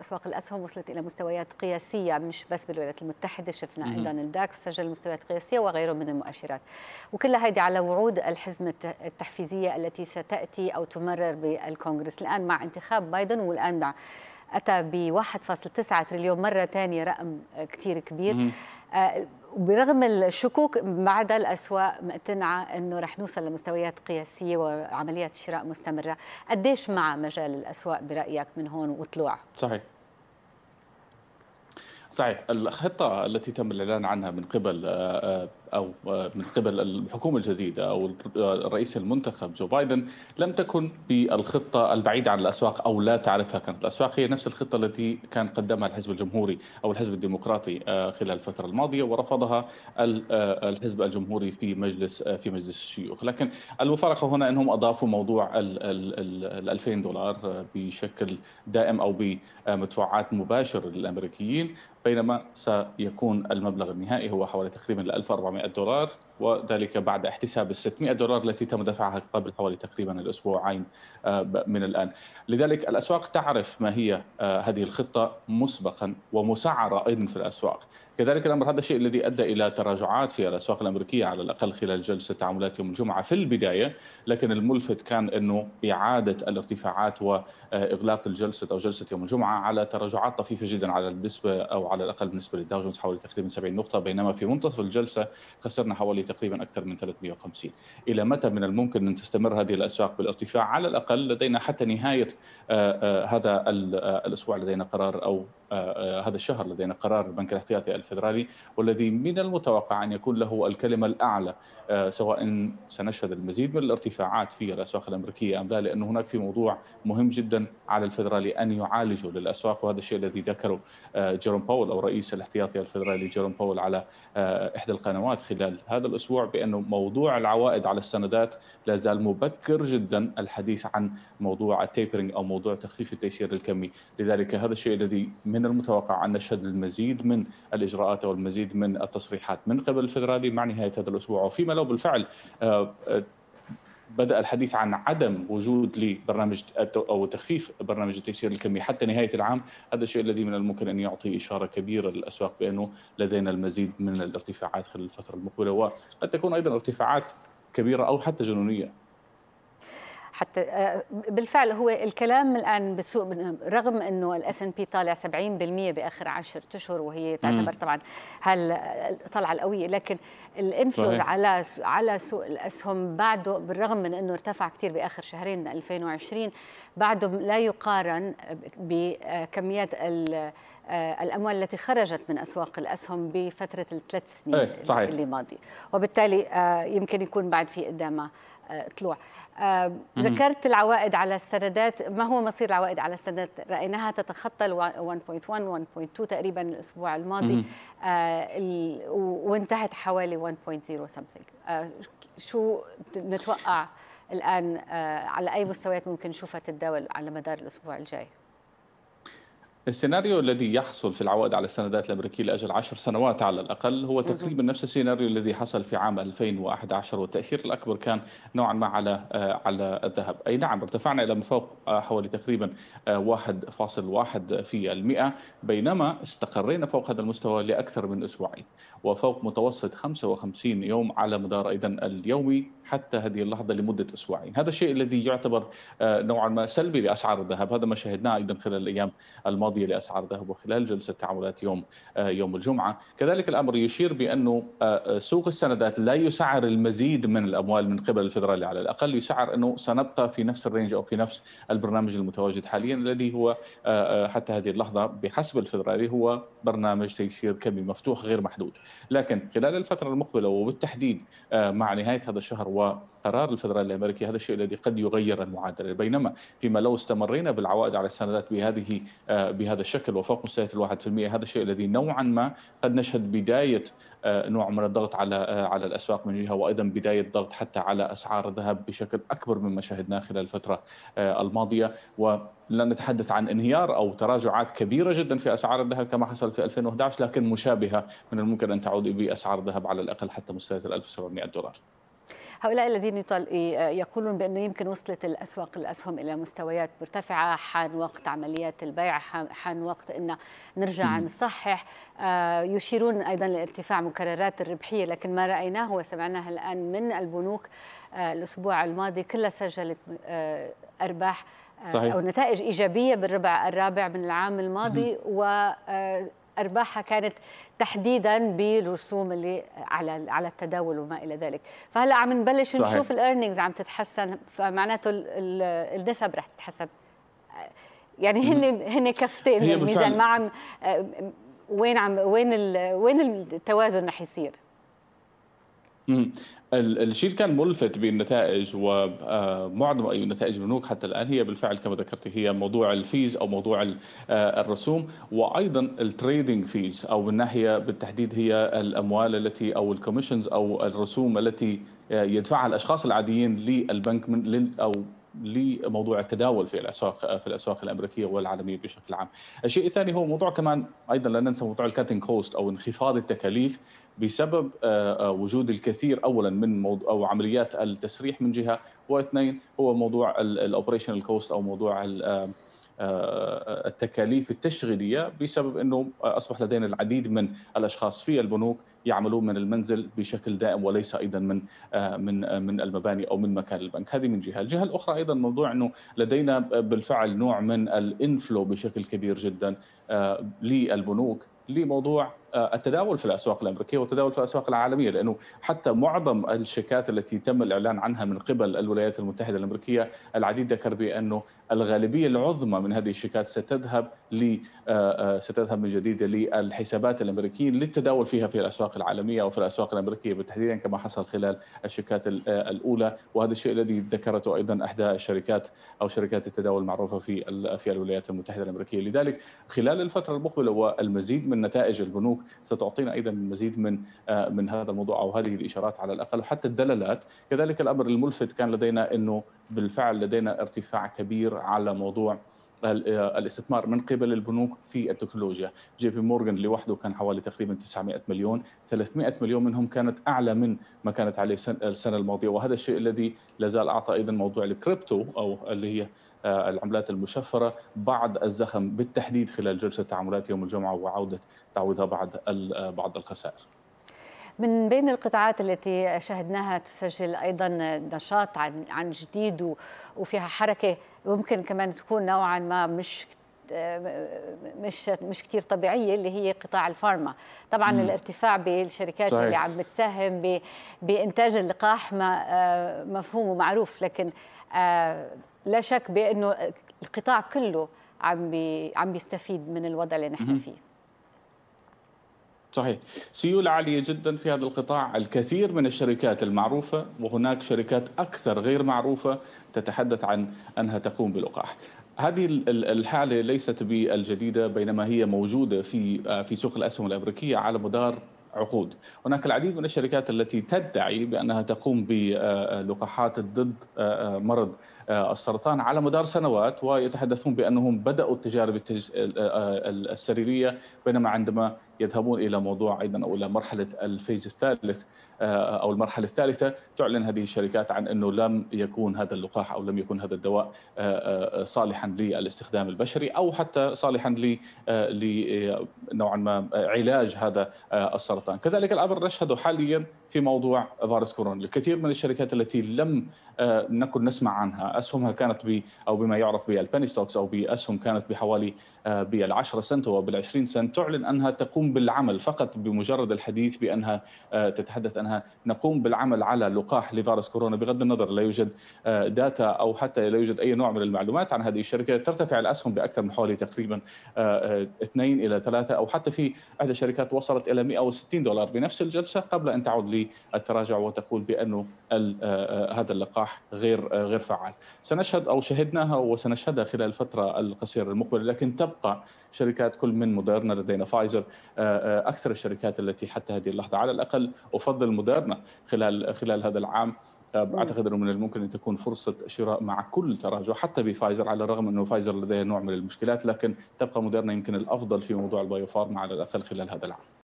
أسواق الأسهم وصلت إلى مستويات قياسية مش بس بالولايات المتحدة شفنا أيضا الداكس سجل مستويات قياسية وغيره من المؤشرات وكل هذه على وعود الحزمة التحفيزية التي ستأتي أو تمرر بالكونغرس الآن مع انتخاب بايدن والآن مع أتى ب 1.9 تريليون مرة ثانية رقم كثير كبير وبرغم آه، الشكوك بعد الأسواق مقتنعة أنه رح نوصل لمستويات قياسية وعمليات شراء مستمرة قديش مع مجال الأسواق برأيك من هون وطلوع؟ صحيح صحيح الخطة التي تم الإعلان عنها من قبل آه، آه، او آه، من قبل الحكومه الجديده او الرئيس آه، المنتخب جو بايدن لم تكن بالخطه البعيده عن الاسواق او لا تعرفها كانت الاسواق هي نفس الخطه التي كان قدمها الحزب الجمهوري او الحزب الديمقراطي آه، خلال الفتره الماضيه ورفضها الحزب الجمهوري في مجلس في مجلس الشيوخ لكن المفارقه هنا انهم اضافوا موضوع ال 2000 دولار بشكل دائم او بمدفوعات مباشره للامريكيين بينما سيكون المبلغ النهائي هو حوالي تقريبا 1400 700 دولار وذلك بعد احتساب ال 600 دولار التي تم دفعها قبل حوالي تقريبا الاسبوعين آه، من الان. لذلك الاسواق تعرف ما هي آه، هذه الخطه مسبقا ومسعره ايضا في الاسواق. كذلك الامر هذا الشيء الذي ادى الى تراجعات في الاسواق الامريكيه على الاقل خلال جلسه تعاملات يوم الجمعه في البدايه، لكن الملفت كان انه اعاده الارتفاعات واغلاق الجلسه او جلسه يوم الجمعه على تراجعات طفيفه جدا على النسبه او على الاقل بالنسبه للداو جونز حوالي تقريبا 70 نقطه بينما في منتصف الجلسه خسرنا حوالي تقريبا أكثر من 350 إلى متى من الممكن أن تستمر هذه الأسواق بالارتفاع على الأقل لدينا حتى نهاية آه، آه، هذا آه، الأسبوع لدينا قرار أو آه، آه، هذا الشهر لدينا قرار البنك الاحتياطي الفدرالي والذي من المتوقع ان يكون له الكلمه الاعلى آه، سواء سنشهد المزيد من الارتفاعات في الاسواق الامريكيه ام لا لان هناك في موضوع مهم جدا على الفدرالي ان يعالجه للاسواق وهذا الشيء الذي ذكره جيروم باول او رئيس الاحتياطي الفدرالي جيروم باول على احدى القنوات خلال هذا الاسبوع بانه موضوع العوائد على السندات لا زال مبكر جدا الحديث عن موضوع التيبرنج او موضوع تخفيف التيسير الكمي لذلك هذا الشيء الذي من المتوقع أن نشهد المزيد من الإجراءات أو المزيد من التصريحات من قبل الفدرالي مع نهاية هذا الأسبوع وفيما لو بالفعل آه، آه، بدأ الحديث عن عدم وجود لبرنامج أو تخفيف برنامج التيسير الكمي حتى نهاية العام هذا الشيء الذي من الممكن أن يعطي إشارة كبيرة للأسواق بأنه لدينا المزيد من الارتفاعات خلال الفترة المقبلة وقد تكون أيضا ارتفاعات كبيرة أو حتى جنونية حتى آه، بالفعل هو الكلام الان بالسوق رغم انه الاس ان بي طالع 70% باخر 10 اشهر وهي تعتبر طبعا هالطلعه القويه لكن الانفلوز على على سوق الاسهم بعده بالرغم من انه ارتفع كثير باخر شهرين من 2020 بعده لا يقارن بكميات آه، ال آه، الاموال التي خرجت من اسواق الاسهم بفتره الثلاث سنين أيه صحيح. اللي ماضيه وبالتالي آه، يمكن يكون بعد في قدامها آه، طلوع ذكرت العوائد على السندات ما هو مصير العوائد على السندات رايناها تتخطى 1.1 1.2 تقريبا الاسبوع الماضي وانتهت حوالي 1.0 something شو نتوقع الان على اي مستويات ممكن نشوفها تتداول على مدار الاسبوع الجاي السيناريو الذي يحصل في العوائد على السندات الأمريكية لأجل عشر سنوات على الأقل هو تقريبا نفس السيناريو الذي حصل في عام 2011 والتأثير الأكبر كان نوعا ما على آه، على الذهب أي نعم ارتفعنا إلى مفوق آه، حوالي تقريبا 1.1 آه، في المئة بينما استقرينا فوق هذا المستوى لأكثر من أسبوعين وفوق متوسط 55 يوم على مدار أيضا اليومي حتى هذه اللحظة لمدة أسبوعين هذا الشيء الذي يعتبر نوعا ما سلبي لأسعار الذهب هذا ما شاهدناه أيضا خلال الأيام الماضية القضيه لاسعار الذهب وخلال جلسه تعاملات يوم آه، يوم الجمعه، كذلك الامر يشير بانه آه، آه، سوق السندات لا يسعر المزيد من الاموال من قبل الفدرالي على الاقل يسعر انه سنبقى في نفس الرينج او في نفس البرنامج المتواجد حاليا الذي هو حتى هذه اللحظه بحسب الفدرالي هو برنامج تيسير كمي مفتوح غير محدود، لكن خلال الفتره المقبله وبالتحديد مع نهايه هذا الشهر و قرار الفدرالي الامريكي هذا الشيء الذي قد يغير المعادله بينما فيما لو استمرينا بالعوائد على السندات بهذه آه، بهذا الشكل وفوق مستويات ال 1% هذا الشيء الذي نوعا ما قد نشهد بدايه آه، نوع من الضغط على آه، على الاسواق من جهه وايضا بدايه ضغط حتى على اسعار الذهب بشكل اكبر مما شهدناه خلال الفتره الماضيه و لا نتحدث عن انهيار او تراجعات كبيره جدا في اسعار الذهب كما حصل في 2011 لكن مشابهه من الممكن ان تعود باسعار الذهب على الاقل حتى مستويات ال 1700 دولار. هؤلاء الذين يقولون بأنه يمكن وصلت الأسواق الأسهم إلى مستويات مرتفعة حان وقت عمليات البيع حان وقت أن نرجع نصحح آه، يشيرون أيضا لارتفاع مكررات الربحية لكن ما رأيناه وسمعناه الآن من البنوك آه، الأسبوع الماضي كلها سجلت آه، أرباح صحيح. أو نتائج إيجابية بالربع الرابع من العام الماضي و ارباحها كانت تحديدا بالرسوم اللي على على التداول وما الى ذلك فهلا عم نبلش صحيح. نشوف الايرنينجز عم تتحسن فمعناته النسب رح تتحسن يعني هن هن كفتين يعني الميزان ما عم آه، وين عم وين وين التوازن رح يصير الشيء اللي كان ملفت بالنتائج ومعظم آه، اي نتائج البنوك حتى الان هي بالفعل كما ذكرت هي موضوع الفيز او موضوع آه، الرسوم وايضا التريدنج فيز او من ناحيه بالتحديد هي الاموال التي او الكوميشنز او الرسوم التي آه، يدفعها الاشخاص العاديين للبنك من او لموضوع التداول في الاسواق في الاسواق الامريكيه والعالميه بشكل عام. الشيء الثاني هو موضوع كمان ايضا لا ننسى موضوع الكاتنج كوست او انخفاض التكاليف بسبب آه، آه، وجود الكثير اولا من موضوع او عمليات التسريح من جهه واثنين هو موضوع الاوبريشنال كوست او موضوع آه، التكاليف التشغيليه بسبب انه اصبح لدينا العديد من الاشخاص في البنوك يعملون من المنزل بشكل دائم وليس ايضا من آه، من آه، من المباني او من مكان البنك هذه من جهه الجهه الاخرى ايضا موضوع انه لدينا بالفعل نوع من الانفلو بشكل كبير جدا آه، للبنوك لموضوع التداول في الاسواق الامريكيه والتداول في الاسواق العالميه لانه حتى معظم الشيكات التي تم الاعلان عنها من قبل الولايات المتحده الامريكيه العديد ذكر بانه الغالبيه العظمى من هذه الشيكات ستذهب ل ستذهب من جديد للحسابات الامريكيه للتداول فيها في الاسواق في العالميه وفي الاسواق الامريكيه بالتحديد يعني كما حصل خلال الشيكات آه، الاولى وهذا الشيء الذي ذكرته ايضا احدى الشركات او شركات التداول المعروفه في في الولايات المتحده الامريكيه لذلك خلال الفتره المقبله والمزيد من نتائج البنوك ستعطينا ايضا المزيد من آه، من هذا الموضوع او هذه الاشارات على الاقل وحتى الدلالات كذلك الامر الملفت كان لدينا انه بالفعل لدينا ارتفاع كبير على موضوع آه، الاستثمار من قبل البنوك في التكنولوجيا جي بي مورغان لوحده كان حوالي تقريبا 900 مليون 300 مليون منهم كانت اعلى من ما كانت عليه السنه الماضيه وهذا الشيء الذي لا زال اعطى ايضا موضوع الكريبتو او اللي هي آه، العملات المشفرة بعد الزخم بالتحديد خلال جلسة تعاملات يوم الجمعة وعودة تعويضها بعد آه، بعض الخسائر من بين القطاعات التي شهدناها تسجل أيضا نشاط عن, عن جديد وفيها حركة ممكن كمان تكون نوعا ما مش مش مش كثير طبيعيه اللي هي قطاع الفارما طبعا مم. الارتفاع بالشركات صحيح. اللي عم بتساهم ب... بانتاج اللقاح ما مفهوم ومعروف لكن آه، لا شك بانه القطاع كله عم بي... عم بيستفيد من الوضع اللي نحن فيه صحيح سيولة عالية جدا في هذا القطاع الكثير من الشركات المعروفة وهناك شركات أكثر غير معروفة تتحدث عن أنها تقوم بلقاح هذه الحالة ليست بالجديدة بينما هي موجودة في في سوق الأسهم الأمريكية على مدار عقود هناك العديد من الشركات التي تدعي بأنها تقوم بلقاحات ضد مرض السرطان على مدار سنوات ويتحدثون بأنهم بدأوا التجارب السريرية بينما عندما يذهبون الى موضوع ايضا او الى مرحله الفيز الثالث آه، او المرحله الثالثه تعلن هذه الشركات عن انه لم يكون هذا اللقاح او لم يكن هذا الدواء آه، آه، صالحا للاستخدام البشري او حتى صالحا ل نوعا ما علاج هذا السرطان كذلك الامر نشهده حاليا في موضوع فيروس كورونا الكثير من الشركات التي لم آه، نكن نسمع عنها أسهمها كانت ب أو بما يعرف بالبني ستوكس أو بأسهم كانت بحوالي آه، بال10 سنت وبال20 سنت تعلن أنها تقوم بالعمل فقط بمجرد الحديث بأنها آه، تتحدث أنها نقوم بالعمل على لقاح لفيروس كورونا بغض النظر لا يوجد داتا أو حتى لا يوجد أي نوع من المعلومات عن هذه الشركة ترتفع الأسهم بأكثر من حوالي تقريبا 2 إلى 3 أو حتى في إحدى الشركات وصلت إلى 160 دولار بنفس الجلسة قبل أن تعود للتراجع التراجع وتقول بانه آه، آه، هذا اللقاح غير آه، غير فعال. سنشهد او شهدناها وسنشهدها خلال الفتره القصيره المقبله لكن تبقى شركات كل من موديرنا لدينا فايزر اكثر الشركات التي حتى هذه اللحظه على الاقل افضل موديرنا خلال خلال هذا العام اعتقد انه من الممكن ان تكون فرصه شراء مع كل تراجع حتى بفايزر على الرغم انه فايزر لديها نوع من المشكلات لكن تبقى موديرنا يمكن الافضل في موضوع البايوفارما على الاقل خلال هذا العام.